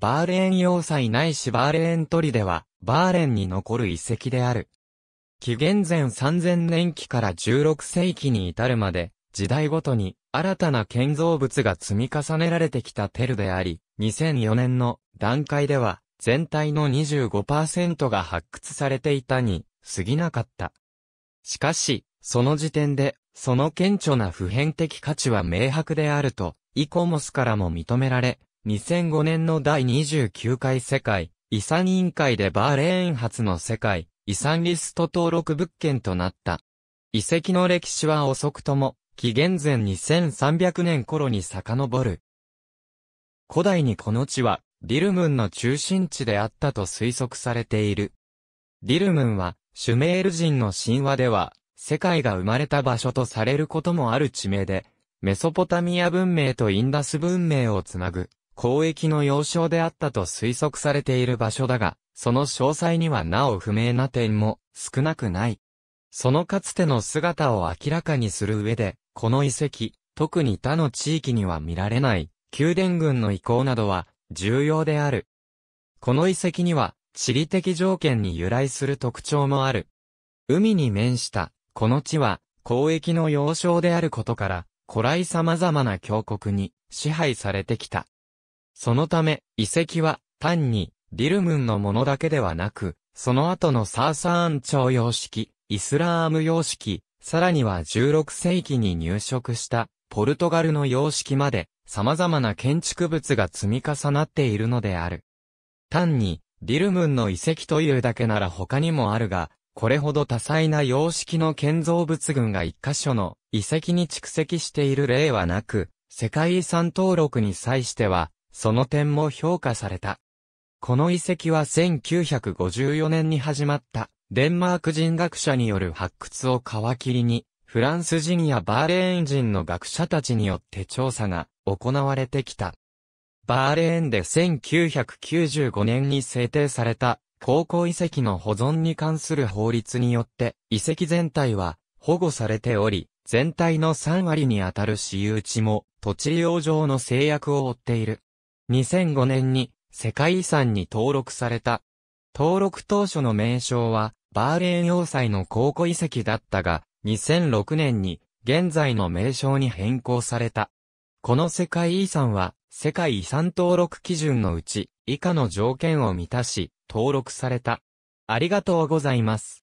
バーレーン要塞ないしバーレーン砦では、バーレンに残る遺跡である。紀元前3000年期から16世紀に至るまで、時代ごとに新たな建造物が積み重ねられてきたテルであり、2004年の段階では全体の25%が発掘されていたに過ぎなかった。しかし、その時点で、その顕著な普遍的価値は明白であると、イコモスからも認められ、2005年の第29回世界遺産委員会でバーレーン発の世界遺産リスト登録物件となった。遺跡の歴史は遅くとも、紀元前2300年頃に遡る。古代にこの地は、ディルムンの中心地であったと推測されている。ディルムンは、シュメール人の神話では、世界が生まれた場所とされることもある地名で、メソポタミア文明とインダス文明をつなぐ、交易の要衝であったと推測されている場所だが、その詳細にはなお不明な点も少なくない。そのかつての姿を明らかにする上で、この遺跡、特に他の地域には見られない、宮殿群の遺構などは重要である。この遺跡には、地理的条件に由来する特徴もある。海に面した、この地は、交易の要衝であることから、古来様々な峡谷に支配されてきた。そのため、遺跡は単にディルムンのものだけではなく、その後のサーサーン朝様式、イスラーム様式、さらには16世紀に入植したポルトガルの様式まで様々な建築物が積み重なっているのである。単にディルムンの遺跡というだけなら他にもあるが、これほど多彩な様式の建造物群が一箇所の遺跡に蓄積している例はなく、世界遺産登録に際しては、その点も評価された。この遺跡は1954年に始まったデンマーク人学者による発掘を皮切りに、フランス人やバーレーン人の学者たちによって調査が行われてきた。バーレーンで1995年に制定された高校遺跡の保存に関する法律によって遺跡全体は保護されており、全体の3割にあたる私有地も土地利用上の制約を負っている。2005年に世界遺産に登録された。登録当初の名称は、バーレーン要塞の考古遺跡だったが、2006年に現在の名称に変更された。この世界遺産は、世界遺産登録基準のうち、以下の条件を満たし、登録された。ありがとうございます。